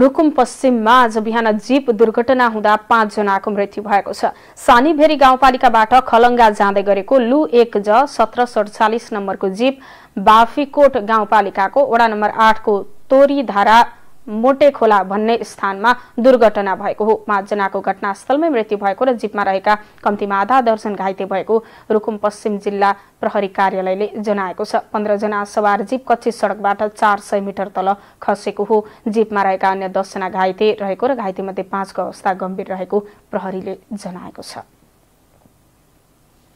रुकुम पश्चिममा आज बिहान जीप दुर्घटना हुँदा पाँचजनाको मृत्यु भएको छ सानीभेरी गाउँपालिकाबाट खलङ्गा जाँदै गरेको लु एक ज सत्र सडचालिस नम्बरको जीप बाफीकोट गाउँपालिकाको वडा नम्बर आठको धारा मोटे खोला भन्ने स्थानमा दुर्घटना भएको हो पाँचजनाको घटनास्थलमै मृत्यु भएको र जीपमा रहेका कम्तीमा आधा दर्जन घाइते भएको रुकुम पश्चिम जिल्ला प्रहरी कार्यालयले जनाएको छ पन्ध्रजना सवार जीप कच्ची सडकबाट चार सय मिटर तल खसेको हो जीपमा रहेका अन्य दसजना घाइते रहेको र घाइतेमध्ये पाँचको अवस्था गम्भीर रहेको प्रहरीले जनाएको छ